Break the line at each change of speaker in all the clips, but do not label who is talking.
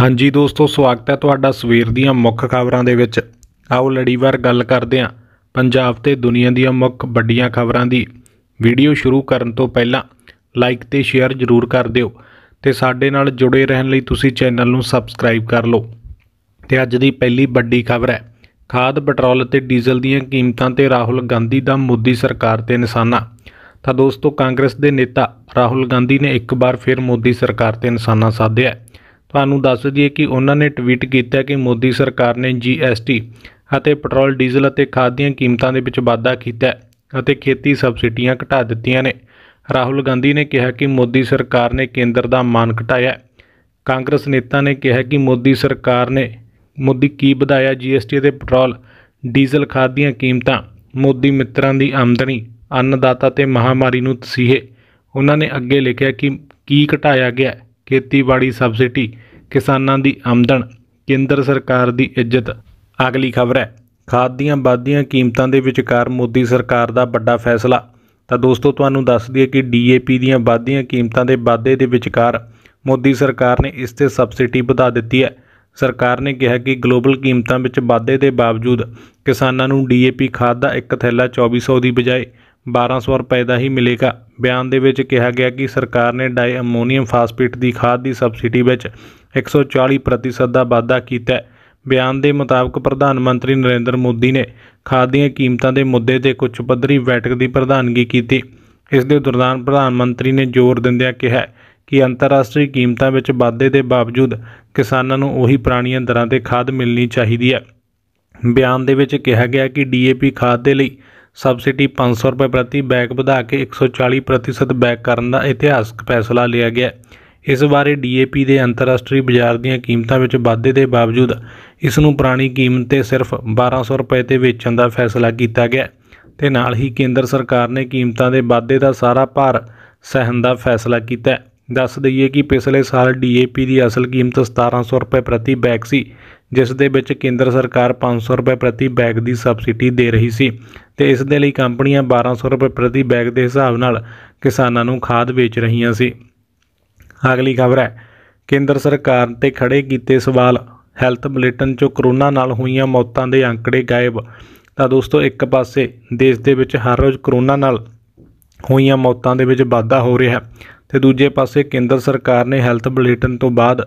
ਹਾਂਜੀ ਦੋਸਤੋ ਸਵਾਗਤ ਹੈ ਤੁਹਾਡਾ ਸਵੇਰ ਦੀਆਂ ਮੁੱਖ ਖਬਰਾਂ ਦੇ ਵਿੱਚ ਆਓ ਲੜੀਵਾਰ ਗੱਲ ਕਰਦੇ ਹਾਂ ਪੰਜਾਬ ਤੇ ਦੁਨੀਆ ਦੀਆਂ ਮੁੱਖ ਵੱਡੀਆਂ ਖਬਰਾਂ ਦੀ ਵੀਡੀਓ ਸ਼ੁਰੂ ਕਰਨ ਤੋਂ ਪਹਿਲਾਂ ਲਾਈਕ ਤੇ ਸ਼ੇਅਰ ਜ਼ਰੂਰ ਕਰ ਦਿਓ ਤੇ ਸਾਡੇ ਨਾਲ ਜੁੜੇ ਰਹਿਣ ਲਈ ਤੁਸੀਂ ਚੈਨਲ ਨੂੰ ਸਬਸਕ੍ਰਾਈਬ ਕਰ ਲਓ ਤੇ ਅੱਜ ਦੀ ਪਹਿਲੀ ਵੱਡੀ ਖਬਰ ਹੈ ਖਾਦ ਪੈਟਰੋਲ ਤੇ ਡੀਜ਼ਲ ਦੀਆਂ ਕੀਮਤਾਂ ਤੇ ਰਾਹੁਲ ਗਾਂਧੀ ਦਾ ਮੋਦੀ ਸਰਕਾਰ ਤੇ ਨਿਸ਼ਾਨਾ ਤਾਂ ਦੋਸਤੋ ਕਾਂਗਰਸ ਦੇ ਨੇਤਾ ਰਾਹੁਲ ਗਾਂਧੀ ਨੇ ਇੱਕ ਵਾਰ ਫਿਰ ਮੋਦੀ ਸਰਕਾਰ ਤੇ ਨਿਸ਼ਾਨਾ ਸਾਧਿਆ ਹੈ ਤੁਹਾਨੂੰ ਦੱਸ ਦਈਏ ਕਿ ਉਹਨਾਂ ਨੇ ਟਵੀਟ ਕੀਤਾ ਕਿ ਮੋਦੀ ਸਰਕਾਰ ਨੇ ਜੀਐਸਟੀ ਅਤੇ ਪੈਟਰੋਲ ਡੀਜ਼ਲ ਅਤੇ ਖਾਦ ਦੀਆਂ ਕੀਮਤਾਂ ਦੇ ਵਿੱਚ ਵਾਧਾ ਕੀਤਾ ਅਤੇ ਖੇਤੀ ਸਬਸਿਡੀਆਂ ਘਟਾ ਦਿੱਤੀਆਂ ਨੇ ਰਾਹੁਲ ਗਾਂਧੀ ਨੇ ਕਿਹਾ ਕਿ ਮੋਦੀ ਸਰਕਾਰ ਨੇ ਕੇਂਦਰ ਦਾ ਮਾਨ ਘਟਾਇਆ ਕਾਂਗਰਸ ਨੇਤਾ ਨੇ ਕਿਹਾ ਕਿ ਮੋਦੀ ਸਰਕਾਰ ਨੇ ਮੋਦੀ ਕੀ ਵਧਾਇਆ ਜੀਐਸਟੀ ਅਤੇ ਪੈਟਰੋਲ ਡੀਜ਼ਲ ਖਾਦ ਦੀਆਂ ਕੀਮਤਾਂ ਮੋਦੀ ਮਿੱਤਰਾਂ ਦੀ ਆਮਦਨੀ ਅੰਨਦਾਤਾ ਤੇ ਮਹਾਮਾਰੀ ਨੂੰ ਤਸੀਹੇ ਉਹਨਾਂ ਨੇ ਅੱਗੇ ਲਿਖਿਆ ਕਿ ਕੀ ਘਟਾਇਆ ਗਿਆ ਖੇਤੀਬਾੜੀ ਸਬਸਿਡੀ ਕਿਸਾਨਾਂ ਦੀ ਆਮਦਨ ਕੇਂਦਰ ਸਰਕਾਰ ਦੀ ਇੱਜ਼ਤ ਅਗਲੀ ਖਬਰ ਹੈ ਖਾਦ ਦੀਆਂ ਵਾਧੀਆਂ ਕੀਮਤਾਂ ਦੇ ਵਿਚਕਾਰ ਮੋਦੀ ਸਰਕਾਰ ਦਾ ਵੱਡਾ ਫੈਸਲਾ ਤਾਂ ਦੋਸਤੋ ਤੁਹਾਨੂੰ ਦੱਸ ਦਈਏ ਕਿ ਡੀਏਪੀ ਦੀਆਂ ਵਾਧੀਆਂ ਕੀਮਤਾਂ ਦੇ ਵਾਧੇ ਦੇ ਵਿਚਕਾਰ ਮੋਦੀ ਸਰਕਾਰ ਨੇ ਇਸ ਤੇ ਸਬਸਿਡੀ ਵਧਾ ਦਿੱਤੀ ਹੈ ਸਰਕਾਰ ਨੇ ਕਿਹਾ ਕਿ ਗਲੋਬਲ ਕੀਮਤਾਂ ਵਿੱਚ ਵਾਧੇ ਦੇ ਬਾਵਜੂਦ ਕਿਸਾਨਾਂ ਨੂੰ ਡੀਏਪੀ ਖਾਦ ਦਾ ਇੱਕ ਥੈਲਾ 2400 ਦੀ ਬਜਾਏ 1200 ਰੁਪਏ ਦਾ ਹੀ ਮਿਲੇਗਾ ਬਿਆਨ ਦੇ ਵਿੱਚ ਕਿਹਾ ਗਿਆ ਕਿ ਸਰਕਾਰ ਨੇ ਡਾਈ ਅਮੋਨੀਅਮ ਫਾਸਫੇਟ ਦੀ ਖਾਦ ਦੀ ਸਬਸਿਡੀ ਵਿੱਚ 140% ਦਾ ਵਾਧਾ ਕੀਤਾ ਬਿਆਨ ਦੇ ਮੁਤਾਬਕ ਪ੍ਰਧਾਨ ਮੰਤਰੀ ਨਰਿੰਦਰ ਮੋਦੀ ਨੇ ਖਾਦ ਦੀਆਂ ਕੀਮਤਾਂ ਦੇ ਮੁੱਦੇ ਤੇ ਕੁਝ ਪੱਧਰੀ ਬੈਠਕ ਦੀ ਪ੍ਰਧਾਨਗੀ ਕੀਤੀ ਇਸ ਦੇ ਦੌਰਾਨ ਪ੍ਰਧਾਨ ਮੰਤਰੀ ਨੇ ਜ਼ੋਰ ਦਿੰਦਿਆਂ ਕਿਹਾ ਕਿ ਅੰਤਰਰਾਸ਼ਟਰੀ ਕੀਮਤਾਂ ਵਿੱਚ ਵਾਧੇ ਦੇ ਬਾਵਜੂਦ ਕਿਸਾਨਾਂ ਨੂੰ ਉਹੀ ਪੁਰਾਣੀਆਂ ਦਰਾਂ ਤੇ ਖਾਦ ਮਿਲਣੀ ਚਾਹੀਦੀ ਹੈ ਬਿਆਨ ਦੇ ਵਿੱਚ ਕਿਹਾ ਗਿਆ ਕਿ ਡੀਏਪੀ ਖਾਦ ਦੇ ਲਈ ਸਬਸਿਡੀ 500 ਰੁਪਏ ਪ੍ਰਤੀ ਬੈਗ ਵਧਾ ਕੇ 140% ਬੈਗ ਕਰਨ ਦਾ ਇਤਿਹਾਸਕ ਫੈਸਲਾ ਲਿਆ ਗਿਆ ਇਸ ਬਾਰੇ ਡੀਏਪੀ ਦੇ ਅੰਤਰਰਾਸ਼ਟਰੀ ਬਾਜ਼ਾਰ ਦੀਆਂ ਕੀਮਤਾਂ ਵਿੱਚ ਵਾਧੇ ਦੇ ਬਾਵਜੂਦ ਇਸ ਨੂੰ ਪੁਰਾਣੀ ਕੀਮਤ ਤੇ ਸਿਰਫ 1200 ਰੁਪਏ ਤੇ ਵੇਚਣ ਦਾ ਫੈਸਲਾ ਕੀਤਾ ਗਿਆ ਤੇ ਨਾਲ ਹੀ ਕੇਂਦਰ ਸਰਕਾਰ ਨੇ ਕੀਮਤਾਂ ਦੇ ਵਾਧੇ ਦਾ ਸਾਰਾ ਭਾਰ ਸਹਿਣ ਦਾ ਫੈਸਲਾ ਕੀਤਾ ਦੱਸ ਦਈਏ ਕਿ ਪਿਛਲੇ ਸਾਲ ਡੀਏਪੀ ਦੀ ਅਸਲ ਕੀਮਤ 1700 ਰੁਪਏ ਪ੍ਰਤੀ ਬੈਗ ਸੀ ਜਿਸ ਦੇ ਵਿੱਚ ਕੇਂਦਰ ਸਰਕਾਰ 500 ਰੁਪਏ ਪ੍ਰਤੀ ਬੈਗ ਦੀ ਸਬਸਿਡੀ ਦੇ ਰਹੀ ਸੀ ਤੇ ਇਸ ਦੇ ਲਈ ਕੰਪਨੀਆਂ 1200 ਰੁਪਏ ਪ੍ਰਤੀ ਬੈਗ ਦੇ ਹਿਸਾਬ ਨਾਲ ਕਿਸਾਨਾਂ ਨੂੰ ਖਾਦ ਵੇਚ ਰਹੀਆਂ ਸੀ ਅਗਲੀ ਖਬਰ ਹੈ ਕੇਂਦਰ ਸਰਕਾਰ ਤੇ ਖੜੇ ਕੀਤੇ ਸਵਾਲ ਹੈਲਥ ਬੁਲੇਟਿਨ 'ਚੋਂ ਕਰੋਨਾ ਨਾਲ ਹੋਈਆਂ ਮੌਤਾਂ ਦੇ ਅੰਕੜੇ ਗਾਇਬ ਤਾਂ ਦੋਸਤੋ ਇੱਕ ਪਾਸੇ ਦੇਸ਼ ਦੇ ਵਿੱਚ ਹਰ ਰੋਜ਼ ਕਰੋਨਾ ਨਾਲ ਹੋਈਆਂ ਮੌਤਾਂ ਦੇ ਵਿੱਚ ਵਾਧਾ ਹੋ ਰਿਹਾ ਹੈ ਤੇ ਦੂਜੇ ਪਾਸੇ ਕੇਂਦਰ ਸਰਕਾਰ ਨੇ ਹੈਲਥ ਬੁਲੇਟਿਨ ਤੋਂ ਬਾਅਦ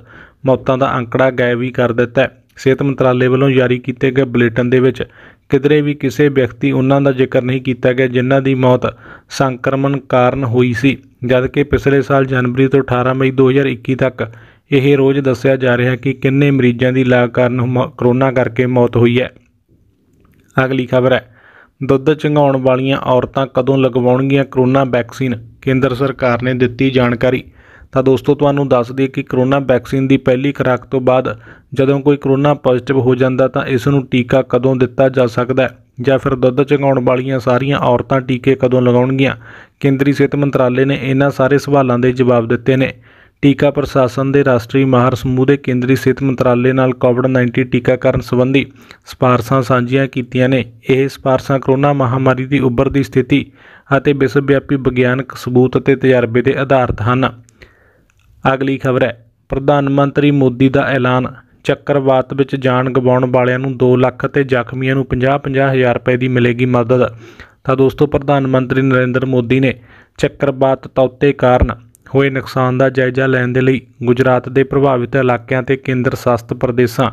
ਮੌਤਾਂ ਦਾ ਅੰਕੜਾ ਗਾਇਬ ਹੀ ਕਰ ਦਿੱਤਾ ਹੈ ਸਿਹਤ ਮੰਤਰਾਲੇ ਵੱਲੋਂ ਜਾਰੀ ਕੀਤੇ ਗਏ ਬੁਲੇਟਿਨ ਦੇ ਵਿੱਚ ਕਿਧਰੇ ਵੀ ਕਿਸੇ ਵਿਅਕਤੀ ਉਹਨਾਂ ਦਾ ਜ਼ਿਕਰ ਨਹੀਂ ਕੀਤਾ ਗਿਆ ਜਿਨ੍ਹਾਂ ਦੀ ਮੌਤ ਸੰਕਰਮਣ ਕਾਰਨ ਹੋਈ ਸੀ ਜਦਕਿ ਪਿਛਲੇ ਸਾਲ ਜਨਵਰੀ ਤੋਂ 18 ਮਈ 2021 ਤੱਕ ਇਹ ਰੋਜ਼ ਦੱਸਿਆ ਜਾ ਰਿਹਾ ਕਿ ਕਿੰਨੇ ਮਰੀਜ਼ਾਂ ਦੀ ਲਾਗ ਕਾਰਨ ਕਰੋਨਾ ਕਰਕੇ ਮੌਤ ਹੋਈ ਹੈ ਅਗਲੀ ਖਬਰ ਹੈ ਦੁੱਧ ਚੰਗਾਉਣ ਵਾਲੀਆਂ ਔਰਤਾਂ ਕਦੋਂ ਲਗਵਾਉਣਗੀਆਂ ਕਰੋਨਾ ਵੈਕਸੀਨ ਕੇਂਦਰ ਸਰਕਾਰ ਨੇ ਦਿੱਤੀ ਜਾਣਕਾਰੀ ਤਾਂ ਦੋਸਤੋ ਤੁਹਾਨੂੰ ਦੱਸ ਦਈਏ ਕਿ ਕਰੋਨਾ ਵੈਕਸੀਨ ਦੀ ਪਹਿਲੀ ਖੁਰਾਕ ਤੋਂ ਬਾਅਦ ਜਦੋਂ ਕੋਈ ਕਰੋਨਾ ਪੋਜ਼ਿਟਿਵ ਹੋ ਜਾਂਦਾ ਤਾਂ ਇਸ ਨੂੰ ਟੀਕਾ ਕਦੋਂ ਦਿੱਤਾ ਜਾ ਸਕਦਾ ਹੈ ਜਾਂ ਫਿਰ ਦੁੱਧ ਚੰਗਾਉਣ ਵਾਲੀਆਂ ਸਾਰੀਆਂ ਔਰਤਾਂ ਟੀਕੇ ਕਦੋਂ ਲਗਾਉਣਗੀਆਂ ਕੇਂਦਰੀ ਸਿਹਤ ਮੰਤਰਾਲੇ ਨੇ ਇਹਨਾਂ ਸਾਰੇ ਸਵਾਲਾਂ ਦੇ ਜਵਾਬ ਦਿੱਤੇ ਨੇ ਟੀਕਾ ਪ੍ਰਸ਼ਾਸਨ ਦੇ ਰਾਸ਼ਟਰੀ ਮਾਹਰ ਸਮੂਹ ਦੇ ਕੇਂਦਰੀ ਸਿਹਤ ਮੰਤਰਾਲੇ ਨਾਲ ਕੋਵਿਡ-19 ਟੀਕਾਕਰਨ ਸੰਬੰਧੀ ਸਪਾਰਸ਼ਾਂ ਸਾਂਝੀਆਂ ਕੀਤੀਆਂ ਨੇ ਇਹ ਸਪਾਰਸ਼ਾਂ ਕਰੋਨਾ ਮਹਾਮਾਰੀ ਦੀ ਉੱਭਰਦੀ ਸਥਿਤੀ ਅਤੇ ਵਿਸ਼ਵਵਿਆਪੀ ਵਿਗਿਆਨਕ ਸਬੂਤ ਅਤੇ ਤਜਰਬੇ ਦੇ ਆਧਾਰਿਤ ਹਨ ਅਗਲੀ ਖਬਰ ਹੈ ਪ੍ਰਧਾਨ ਮੰਤਰੀ ਮੋਦੀ ਦਾ ਐਲਾਨ ਚੱਕਰਵਾਤ ਵਿੱਚ ਜਾਨ ਗਵਾਉਣ ਵਾਲਿਆਂ ਨੂੰ 2 ਲੱਖ ਤੇ ਜ਼ਖਮੀਆਂ ਨੂੰ 50-50 ਹਜ਼ਾਰ ਰੁਪਏ ਦੀ ਮਿਲੇਗੀ ਮਦਦ ਤਾਂ ਦੋਸਤੋ ਪ੍ਰਧਾਨ ਮੰਤਰੀ ਨਰਿੰਦਰ ਮੋਦੀ ਨੇ ਚੱਕਰਵਾਤ ਤੌਤੇ ਕਾਰਨ ਹੋਏ ਨੁਕਸਾਨ ਦਾ ਜਾਇਜ਼ਾ ਲੈਣ ਦੇ ਲਈ ਗੁਜਰਾਤ ਦੇ ਪ੍ਰਭਾਵਿਤ ਇਲਾਕਿਆਂ ਤੇ ਕੇਂਦਰ ਸ਼ਾਸਤ ਪ੍ਰਦੇਸ਼ਾਂ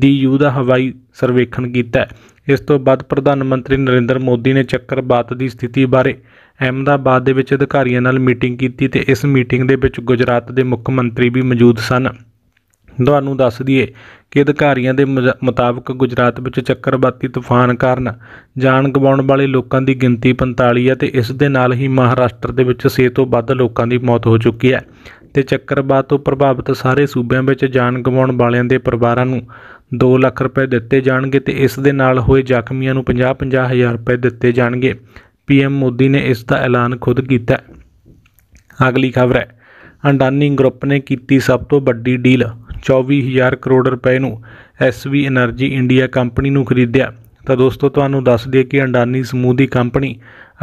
ਦੀ ਯੂ ਦਾ ਹਵਾਈ ਸਰਵੇਖਣ ਕੀਤਾ ਇਸ ਤੋਂ ਬਾਅਦ ਪ੍ਰਧਾਨ ਮੰਤਰੀ ਨਰਿੰਦਰ ਮੋਦੀ ਨੇ ਚੱਕਰਵਾਤ ਦੀ ਸਥਿਤੀ ਬਾਰੇ ਅਹਿਮਦਾਬਾਦ ਦੇ ਵਿੱਚ ਅਧਿਕਾਰੀਆਂ ਨਾਲ ਮੀਟਿੰਗ ਕੀਤੀ ਤੇ ਇਸ ਮੀਟਿੰਗ ਦੇ ਵਿੱਚ ਗੁਜਰਾਤ ਦੇ ਮੁੱਖ ਮੰਤਰੀ ਵੀ ਮੌਜੂਦ ਸਨ ਤੁਹਾਨੂੰ ਦੱਸ ਦਈਏ ਕਿ ਅਧਿਕਾਰੀਆਂ ਦੇ ਮੁਤਾਬਕ ਗੁਜਰਾਤ ਵਿੱਚ ਚੱਕਰਵਾਤੀ ਤੂਫਾਨ ਕਾਰਨ ਜਾਨ ਗਵਾਉਣ ਵਾਲੇ ਲੋਕਾਂ ਦੀ ਗਿਣਤੀ 45 ਹੈ ਤੇ ਇਸ ਦੇ ਨਾਲ ਹੀ ਮਹਾਰਾਸ਼ਟਰ ਦੇ ਵਿੱਚ 6 ਤੋਂ ਵੱਧ ਲੋਕਾਂ ਦੀ ਮੌਤ ਹੋ ਚੁੱਕੀ ਹੈ ਤੇ ਚੱਕਰਵਾਤ ਤੋਂ ਪ੍ਰਭਾਵਿਤ ਸਾਰੇ ਸੂਬਿਆਂ ਵਿੱਚ ਜਾਨ ਗਵਾਉਣ ਵਾਲਿਆਂ ਦੇ ਪਰਿਵਾਰਾਂ ਨੂੰ 2 ਲੱਖ ਰੁਪਏ ਦਿੱਤੇ ਜਾਣਗੇ ਤੇ ਇਸ ਦੇ ਨਾਲ ਹੋਏ ਜ਼ਖਮੀਆਂ ਨੂੰ 50-50 ਹਜ਼ਾਰ ਰੁਪਏ ਦਿੱਤੇ ਜਾਣਗੇ ਪੀਐਮ ਮੋਦੀ ਨੇ ਇਸ ਦਾ ਐਲਾਨ ਖੁਦ ਕੀਤਾ ਅਗਲੀ ਖਬਰ ਹੈ ਅੰਡਾਨੀ ਗਰੁੱਪ ਨੇ ਕੀਤੀ ਸਭ ਤੋਂ ਵੱਡੀ ਡੀਲ 24000 ਕਰੋੜ ਰੁਪਏ ਨੂੰ ਐਸਵੀ એનર્ਜੀ ਇੰਡੀਆ ਕੰਪਨੀ ਨੂੰ ਖਰੀਦਿਆ ਤਾਂ ਦੋਸਤੋ ਤੁਹਾਨੂੰ ਦੱਸ ਦਈਏ ਕਿ ਅੰਡਾਨੀ ਸਮੂਹ ਦੀ company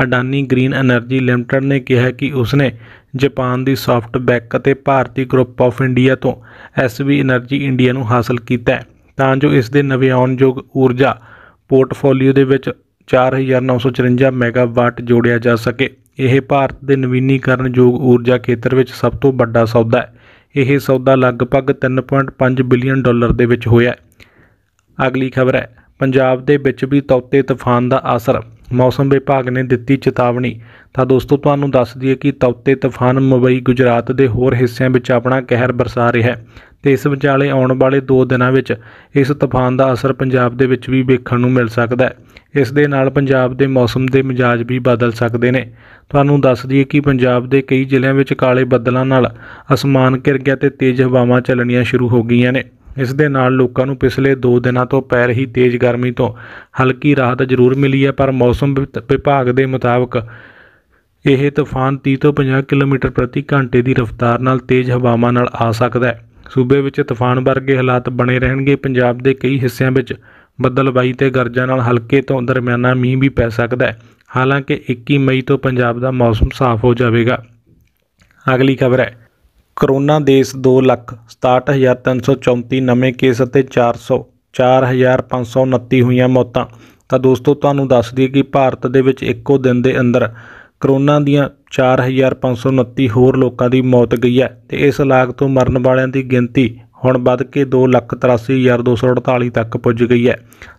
Adani green energy limited ਨੇ ਕਿਹਾ ਕਿ ਉਸਨੇ ਜਾਪਾਨ ਦੀ ਸੌਫਟ ਬੈਕ ਅਤੇ ਭਾਰਤੀ ਗਰੁੱਪ ਆਫ ਇੰਡੀਆ ਤੋਂ ਐਸਵੀ એનર્ਜੀ ਇੰਡੀਆ ਨੂੰ ਹਾਸਲ ਕੀਤਾ ਤਾਂ ਜੋ ਇਸ ਦੇ ਨਵਿਆਉਣਯੋਗ ਊਰਜਾ ਪੋਰਟਫੋਲੀਓ ਦੇ ਵਿੱਚ 4954 ਮੈਗਾਵਾਟ ਜੋੜਿਆ ਜਾ ਸਕੇ ਇਹ ਭਾਰਤ ਦੇ ਨਵੀਨੀਕਰਨਯੋਗ ਊਰਜਾ ਖੇਤਰ ਵਿੱਚ ਸਭ ਤੋਂ ਵੱਡਾ ਸੌਦਾ ਹੈ ਇਹ ਸੌਦਾ ਲਗਭਗ 3.5 ਬਿਲੀਅਨ ਡਾਲਰ ਦੇ ਵਿੱਚ ਹੋਇਆ ਅਗਲੀ ਖਬਰ ਹੈ ਪੰਜਾਬ ਦੇ ਵਿੱਚ ਵੀ ਤੌਤੇ ਤੂਫਾਨ ਦਾ ਅਸਰ ਮੌਸਮ ਵਿਭਾਗ ਨੇ ਦਿੱਤੀ ਚੇਤਾਵਨੀ ਤਾਂ ਦੋਸਤੋ ਤੁਹਾਨੂੰ ਦੱਸ ਦਈਏ ਕਿ ਤੌਤੇ ਤੂਫਾਨ ਮੁੰਬਈ ਗੁਜਰਾਤ ਦੇ ਹੋਰ ਹਿੱਸਿਆਂ ਵਿੱਚ ਆਪਣਾ ਕਹਿਰ ਬਰਸਾ ਰਿਹਾ ਹੈ ਤੇ ਇਸ ਵਿਚਾਲੇ ਆਉਣ ਵਾਲੇ 2 ਦਿਨਾਂ ਵਿੱਚ ਇਸ ਤੂਫਾਨ ਦਾ ਅਸਰ ਪੰਜਾਬ ਦੇ ਵਿੱਚ ਵੀ ਵੇਖਣ ਨੂੰ ਮਿਲ ਸਕਦਾ ਹੈ ਇਸ ਦੇ ਨਾਲ ਪੰਜਾਬ ਦੇ ਮੌਸਮ ਦੇ ਮਿਜਾਜ ਵੀ ਬਦਲ ਸਕਦੇ ਨੇ ਤੁਹਾਨੂੰ ਦੱਸ ਦਈਏ ਕਿ ਪੰਜਾਬ ਦੇ ਕਈ ਜ਼ਿਲ੍ਹਿਆਂ ਵਿੱਚ ਕਾਲੇ ਬੱਦਲਾਂ ਨਾਲ ਅਸਮਾਨ ਘਿਰ ਗਿਆ ਤੇ ਤੇਜ਼ ਹਵਾਵਾਂ ਚੱਲਣੀਆਂ ਸ਼ੁਰੂ ਹੋ ਗਈਆਂ ਨੇ ਇਸ ਦੇ ਨਾਲ ਲੋਕਾਂ ਨੂੰ ਪਿਛਲੇ 2 ਦਿਨਾਂ ਤੋਂ ਪੈ ਰਹੀ ਤੇਜ਼ ਗਰਮੀ ਤੋਂ ਹਲਕੀ ਰਾਹਤ ਜ਼ਰੂਰ ਮਿਲੀ ਹੈ ਪਰ ਮੌਸਮ ਵਿਭਾਗ ਦੇ ਮੁਤਾਬਕ ਇਹ ਤੂਫਾਨ 30 ਤੋਂ 50 ਕਿਲੋਮੀਟਰ ਪ੍ਰਤੀ ਘੰਟੇ ਦੀ ਰਫ਼ਤਾਰ ਨਾਲ ਤੇਜ਼ ਹਵਾਵਾਂ ਨਾਲ ਆ ਸਕਦਾ ਹੈ ਸੂਬੇ ਵਿੱਚ ਤੂਫਾਨ ਵਰਗੇ ਹਾਲਾਤ ਬਣੇ ਰਹਿਣਗੇ ਪੰਜਾਬ ਦੇ ਕਈ ਹਿੱਸਿਆਂ ਵਿੱਚ ਬੱਦਲਬਾਈ ਤੇ ਗਰਜਾਂ ਨਾਲ ਹਲਕੇ ਤੋਂ ਦਰਮਿਆਨਾ ਮੀਂਹ ਵੀ ਪੈ ਸਕਦਾ ਹੈ ਹਾਲਾਂਕਿ 21 ਮਈ ਤੋਂ ਪੰਜਾਬ ਦਾ ਮੌਸਮ ਸਾਫ਼ ਹੋ ਜਾਵੇਗਾ ਅਗਲੀ ਖਬਰ ਹੈ ਕਰੋਨਾ ਦੇਸ਼ 267334 ਨਵੇਂ ਕੇਸ ਅਤੇ 400 4529 ਹੋਈਆਂ ਮੌਤਾਂ ਤਾਂ ਦੋਸਤੋ ਤੁਹਾਨੂੰ ਦੱਸ ਦਈਏ ਕਿ ਭਾਰਤ ਦੇ ਵਿੱਚ ਇੱਕੋ ਦਿਨ ਦੇ ਅੰਦਰ ਕਰੋਨਾ ਦੀਆਂ 4529 ਹੋਰ ਲੋਕਾਂ ਦੀ ਮੌਤ ਗਈ ਹੈ ਤੇ ਇਸ ਲਾਗ ਤੋਂ ਮਰਨ ਵਾਲਿਆਂ ਦੀ ਗਿਣਤੀ ਹੁਣ ਵੱਧ ਕੇ 283248 ਤੱਕ ਪੁੱਜ ਗਈ ਹੈ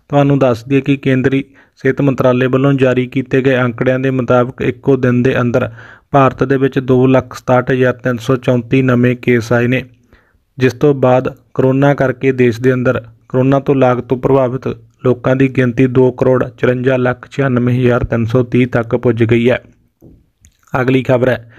ਤੁਹਾਨੂੰ ਦੱਸ ਦਈਏ ਕਿ ਕੇਂਦਰੀ ਸਿਹਤ ਮੰਤਰਾਲੇ ਵੱਲੋਂ ਜਾਰੀ ਕੀਤੇ ਗਏ ਅੰਕੜਿਆਂ ਦੇ ਮੁਤਾਬਕ ਇੱਕੋ ਦਿਨ ਦੇ ਅੰਦਰ ਭਾਰਤ ਦੇ ਵਿੱਚ 267334 ਨਵੇਂ ਕੇਸ ਆਏ ਨੇ ਜਿਸ ਤੋਂ ਬਾਅਦ ਕਰੋਨਾ ਕਰਕੇ ਦੇਸ਼ ਦੇ ਅੰਦਰ ਕਰੋਨਾ ਤੋਂ ਲਾਗ ਤੋਂ ਪ੍ਰਭਾਵਿਤ ਲੋਕਾਂ ਦੀ ਗਿਣਤੀ 2 ਕਰੋੜ 54 ਲੱਖ 330 ਤੱਕ ਪੁੱਜ ਗਈ ਹੈ ਅਗਲੀ ਖਬਰ ਹੈ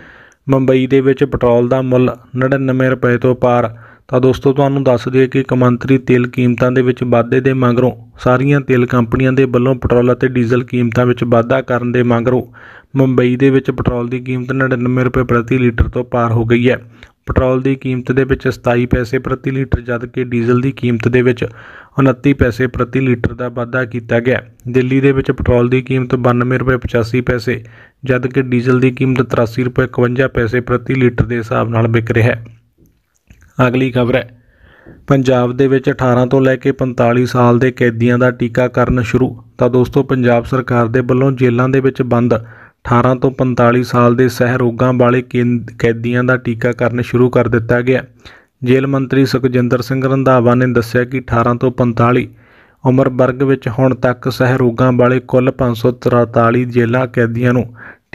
ਮੁੰਬਈ ਦੇ ਵਿੱਚ ਪੈਟਰੋਲ ਦਾ ਮੁੱਲ 99 ਰੁਪਏ ਤੋਂ ਪਾਰ ਤਾਂ ਦੋਸਤੋ ਤੁਹਾਨੂੰ ਦੱਸ ਦਈਏ ਕਿ ਕਮੰਤਰੀ ਤੇਲ ਕੀਮਤਾਂ ਦੇ ਵਿੱਚ ਵਾਧੇ ਦੇ ਮੰਗਰੋਂ ਸਾਰੀਆਂ ਤੇਲ ਕੰਪਨੀਆਂ ਦੇ ਵੱਲੋਂ ਪੈਟਰੋਲ ਅਤੇ ਡੀਜ਼ਲ ਕੀਮਤਾਂ ਵਿੱਚ ਵਾਧਾ ਕਰਨ ਦੇ ਮੰਗਰੋਂ ਮੁੰਬਈ ਦੇ ਵਿੱਚ ਪੈਟਰੋਲ ਦੀ ਕੀਮਤ 99 ਰੁਪਏ ਪ੍ਰਤੀ ਲੀਟਰ ਤੋਂ ਪਾਰ ਹੋ ਗਈ ਹੈ ਪੈਟਰੋਲ ਦੀ ਕੀਮਤ ਦੇ ਵਿੱਚ 27 ਪੈਸੇ ਪ੍ਰਤੀ ਲੀਟਰ ਜਦਕਿ ਡੀਜ਼ਲ ਦੀ ਕੀਮਤ ਦੇ ਵਿੱਚ 29 ਪੈਸੇ ਪ੍ਰਤੀ ਲੀਟਰ ਦਾ ਵਾਧਾ ਕੀਤਾ ਗਿਆ ਦਿੱਲੀ ਦੇ ਵਿੱਚ ਪੈਟਰੋਲ ਦੀ ਕੀਮਤ 92 ਰੁਪਏ 85 ਪੈਸੇ ਜਦਕਿ ਡੀਜ਼ਲ ਦੀ ਕੀਮਤ 83 ਰੁਪਏ 51 ਪੈਸੇ ਪ੍ਰਤੀ ਲੀਟਰ ਦੇ ਹਿਸਾਬ ਨਾਲ ਵਿਕ ਰਿਹਾ ਹੈ ਅਗਲੀ ਖਬਰ ਹੈ ਪੰਜਾਬ ਦੇ ਵਿੱਚ 18 ਤੋਂ ਲੈ ਕੇ 45 ਸਾਲ ਦੇ ਕੈਦੀਆਂ ਦਾ ਟੀਕਾਕਰਨ ਸ਼ੁਰੂ ਤਾਂ ਦੋਸਤੋ ਪੰਜਾਬ ਸਰਕਾਰ ਦੇ ਵੱਲੋਂ ਜੇਲ੍ਹਾਂ ਦੇ ਵਿੱਚ ਬੰਦ 18 ਤੋਂ 45 ਸਾਲ ਦੇ ਸਹਿ ਰੋਗਾਂ ਵਾਲੇ ਕੈਦੀਆਂ ਦਾ ਟੀਕਾਕਰਨ ਸ਼ੁਰੂ ਕਰ ਦਿੱਤਾ ਗਿਆ ਜੇਲ੍ਹ ਮੰਤਰੀ ਸੁਖਜਿੰਦਰ ਸਿੰਘ ਰੰਧਾਵਾ ਨੇ ਦੱਸਿਆ ਕਿ 18 ਤੋਂ 45 ਉਮਰ ਵਰਗ ਵਿੱਚ ਹੁਣ ਤੱਕ ਸਹਿ ਰੋਗਾਂ ਵਾਲੇ ਕੁੱਲ 543 ਜੇਲ੍ਹਾਂ ਕੈਦੀਆਂ ਨੂੰ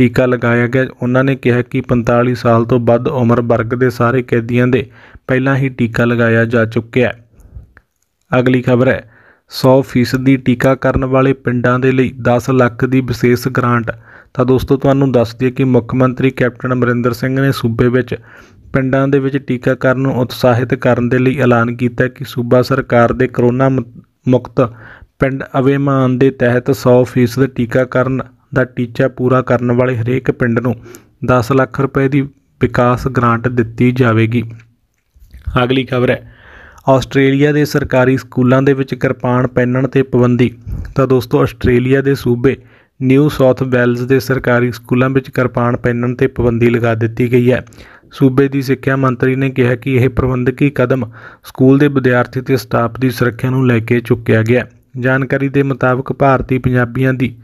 ਟੀਕਾ ਲਗਾਇਆ ਗਿਆ ਉਹਨਾਂ ਨੇ ਕਿਹਾ ਕਿ 45 ਸਾਲ ਤੋਂ ਵੱਧ ਉਮਰ ਵਰਗ ਦੇ ਸਾਰੇ ਕੈਦੀਆਂ ਦੇ ਪਹਿਲਾਂ ਹੀ ਟੀਕਾ ਲਗਾਇਆ ਜਾ ਚੁੱਕਿਆ ਹੈ ਅਗਲੀ ਖਬਰ ਹੈ 100% ਦੀ ਟੀਕਾਕਰਨ ਵਾਲੇ ਪਿੰਡਾਂ ਦੇ ਲਈ 10 ਲੱਖ ਦੀ ਵਿਸ਼ੇਸ਼ ਗ੍ਰਾਂਟ ਤਾਂ ਦੋਸਤੋ ਤੁਹਾਨੂੰ ਦੱਸ ਦਈਏ ਕਿ ਮੁੱਖ ਮੰਤਰੀ ਕੈਪਟਨ ਅਮਰਿੰਦਰ ਸਿੰਘ ਨੇ ਸੂਬੇ ਵਿੱਚ ਪਿੰਡਾਂ ਦੇ ਵਿੱਚ ਟੀਕਾਕਰਨ ਨੂੰ ਉਤਸ਼ਾਹਿਤ ਕਰਨ ਦੇ ਲਈ ਐਲਾਨ ਕੀਤਾ ਕਿ ਸੂਬਾ ਸਰਕਾਰ ਦੇ ਕਰੋਨਾ ਮੁਕਤ ਪਿੰਡ ਅਵੇਮਾਨ ਦੇ ਤਹਿਤ 100% ਟੀਕਾਕਰਨ ਦਾ ਟੀਚਾ ਪੂਰਾ ਕਰਨ ਵਾਲੇ ਹਰੇਕ ਪਿੰਡ ਨੂੰ 10 ਲੱਖ ਰੁਪਏ ਦੀ ਵਿਕਾਸ ਗ੍ਰਾਂਟ ਦਿੱਤੀ ਜਾਵੇਗੀ ਅਗਲੀ ਖਬਰ ਹੈ ਆਸਟ੍ਰੇਲੀਆ ਦੇ ਸਰਕਾਰੀ ਸਕੂਲਾਂ ਦੇ ਵਿੱਚ ਕਿਰਪਾਨ ਪਹਿਨਣ ਤੇ ਪਾਬੰਦੀ ਤਾਂ ਦੋਸਤੋ ਆਸਟ੍ਰੇਲੀਆ ਦੇ ਸੂਬੇ ਨਿਊ ਸਾਊਥ ਵੈਲਜ਼ ਦੇ ਸਰਕਾਰੀ ਸਕੂਲਾਂ ਵਿੱਚ ਕਿਰਪਾਨ ਪਹਿਨਣ ਤੇ ਪਾਬੰਦੀ ਲਗਾ ਦਿੱਤੀ ਗਈ ਹੈ ਸੂਬੇ ਦੀ ਸਿੱਖਿਆ ਮੰਤਰੀ ਨੇ ਕਿਹਾ ਕਿ ਇਹ ਪ੍ਰਬੰਧਕੀ ਕਦਮ ਸਕੂਲ ਦੇ ਵਿਦਿਆਰਥੀ ਤੇ ਸਟਾਫ ਦੀ ਸੁਰੱਖਿਆ ਨੂੰ ਲੈ ਕੇ ਚੁੱਕਿਆ ਗਿਆ ਜਾਣਕਾਰੀ ਦੇ ਮੁਤਾਬਕ ਭਾਰਤੀ ਪੰਜਾਬੀਆਂ ਦੀ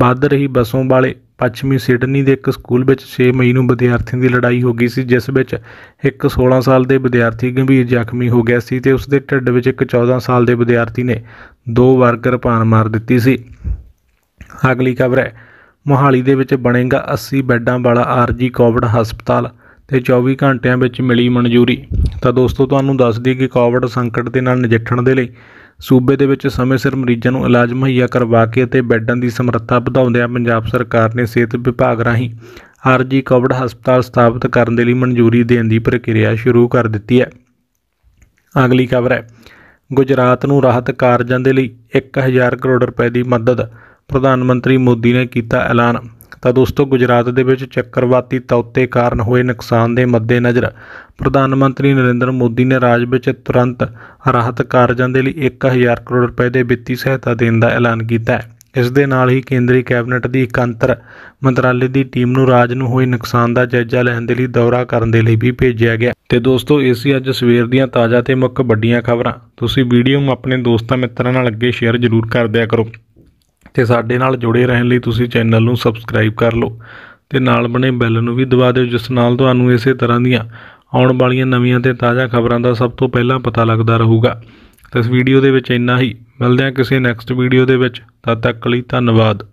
ਵੱਧ ਰਹੀ ਬਸੋਂ ਵਾਲੇ ਪੱਛਮੀ ਸਿਡਨੀ ਦੇ ਇੱਕ ਸਕੂਲ ਵਿੱਚ 6 ਮਈ ਨੂੰ ਵਿਦਿਆਰਥੀਆਂ ਦੀ ਲੜਾਈ ਹੋ ਗਈ ਸੀ ਜਿਸ ਵਿੱਚ ਇੱਕ 16 ਸਾਲ ਦੇ ਵਿਦਿਆਰਥੀ ਗੰਭੀਰ ਜ਼ਖਮੀ ਹੋ ਗਿਆ ਸੀ ਤੇ ਉਸ ਦੇ ਢਿੱਡ ਵਿੱਚ ਇੱਕ 14 ਸਾਲ ਦੇ ਵਿਦਿਆਰਥੀ ਨੇ ਦੋ ਵਾਰ ਕਿਰਪਾਨ ਮਾਰ ਦਿੱਤੀ ਸੀ ਅਗਲੀ ਖਬਰ ਹੈ ਮੋਹਾਲੀ ਦੇ ਵਿੱਚ ਬਣੇਗਾ 80 ਬੈੱਡਾਂ ਵਾਲਾ ਆਰਜੀ ਕੋਵਿਡ ਹਸਪਤਾਲ ਤੇ 24 ਘੰਟਿਆਂ ਵਿੱਚ ਮਿਲੀ ਮਨਜ਼ੂਰੀ ਤਾਂ ਦੋਸਤੋ ਤੁਹਾਨੂੰ ਦੱਸ ਦਈਏ ਕਿ ਕੋਵਿਡ ਸੰਕਟ ਦੇ ਨਾਲ ਨਜਿੱਠਣ ਦੇ ਲਈ ਸੂਬੇ ਦੇ ਵਿੱਚ ਸਮੇਂ ਸਿਰ ਮਰੀਜ਼ਾਂ ਨੂੰ ਇਲਾਜ ਮੁਹੱਈਆ ਕਰਵਾ ਕੇ ਅਤੇ ਬੈੱਡਾਂ ਦੀ ਸਮਰੱਥਾ ਵਧਾਉਂਦਿਆਂ ਪੰਜਾਬ ਸਰਕਾਰ ਨੇ ਸਿਹਤ ਵਿਭਾਗ ਰਾਹੀਂ ਆਰਜੀ ਕੋਵਿਡ ਹਸਪਤਾਲ ਸਥਾਪਿਤ ਕਰਨ ਦੇ ਲਈ ਮਨਜ਼ੂਰੀ ਦੇਣ ਦੀ ਪ੍ਰਕਿਰਿਆ ਸ਼ੁਰੂ ਕਰ ਦਿੱਤੀ ਹੈ ਅਗਲੀ ਖਬਰ ਹੈ ਗੁਜਰਾਤ ਨੂੰ ਰਾਹਤ ਕਾਰਜਾਂ ਦੇ ਲਈ 1000 ਕਰੋੜ ਰੁਪਏ ਦੀ ਮਦਦ ਪ੍ਰਧਾਨ ਮੰਤਰੀ ਮੋਦੀ ਨੇ ਕੀਤਾ ਐਲਾਨ ਤਾਂ ਦੋਸਤੋ ਗੁਜਰਾਤ ਦੇ ਵਿੱਚ ਚੱਕਰਵਾਤੀ ਤੌਤੇ ਕਾਰਨ ਹੋਏ ਨੁਕਸਾਨ ਦੇ ਮੱਦੇ ਨਜ਼ਰ ਪ੍ਰਧਾਨ ਮੰਤਰੀ ਨਰਿੰਦਰ ਮੋਦੀ ਨੇ ਰਾਜ ਵਿੱਚ ਤੁਰੰਤ ਰਾਹਤ ਕਾਰਜਾਂ ਦੇ ਲਈ 1000 ਕਰੋੜ ਰੁਪਏ ਦੇ ਵਿੱਤੀ ਸਹਾਇਤਾ ਦੇਣ ਦਾ ਐਲਾਨ ਕੀਤਾ ਹੈ ਇਸ ਦੇ ਨਾਲ ਹੀ ਕੇਂਦਰੀ ਕੈਬਨਿਟ ਦੀ ਇੱਕ ਮੰਤਰਾਲੇ ਦੀ ਟੀਮ ਨੂੰ ਰਾਜ ਨੂੰ ਹੋਏ ਨੁਕਸਾਨ ਦਾ ਜਾਇਜ਼ਾ ਲੈਣ ਦੇ ਲਈ ਦੌਰਾ ਕਰਨ ਦੇ ਲਈ ਵੀ ਭੇਜਿਆ ਗਿਆ ਤੇ ਦੋਸਤੋ ਇਹ ਸੀ ਅੱਜ ਸਵੇਰ ਦੀਆਂ ਤਾਜ਼ਾ ਤੇ ਮੁੱਖ ਵੱਡੀਆਂ ਖਬਰਾਂ ਤੁਸੀਂ ਵੀਡੀਓ ਨੂੰ ਆਪਣੇ ਦੋਸਤਾਂ ਮਿੱਤਰਾਂ ਨਾਲ ਅੱਗੇ ਸ਼ੇਅਰ ਜ਼ਰੂਰ ਕਰ ਦਿਆ ਕਰੋ ਤੇ ਸਾਡੇ ਨਾਲ ਜੁੜੇ ਰਹਿਣ ਲਈ ਤੁਸੀਂ ਚੈਨਲ ਨੂੰ ਸਬਸਕ੍ਰਾਈਬ ਕਰ ਲਓ ਤੇ ਨਾਲ ਬਣੇ ਬੈਲ ਨੂੰ ਵੀ ਦਬਾ ਦਿਓ ਜਿਸ ਨਾਲ ਤੁਹਾਨੂੰ ਇਸੇ ਤਰ੍ਹਾਂ ਦੀਆਂ ਆਉਣ ਵਾਲੀਆਂ ਨਵੀਆਂ ਤੇ ਤਾਜ਼ਾ ਖਬਰਾਂ ਦਾ ਸਭ ਤੋਂ ਪਹਿਲਾਂ ਪਤਾ ਲੱਗਦਾ ਰਹੂਗਾ ਤੇ ਇਸ ਵੀਡੀਓ ਦੇ ਵਿੱਚ ਇੰਨਾ ਹੀ ਮਿਲਦੇ ਹਾਂ ਕਿਸੇ ਨੈਕਸਟ ਵੀਡੀਓ ਦੇ ਵਿੱਚ ਤਦ ਤੱਕ ਲਈ ਧੰਨਵਾਦ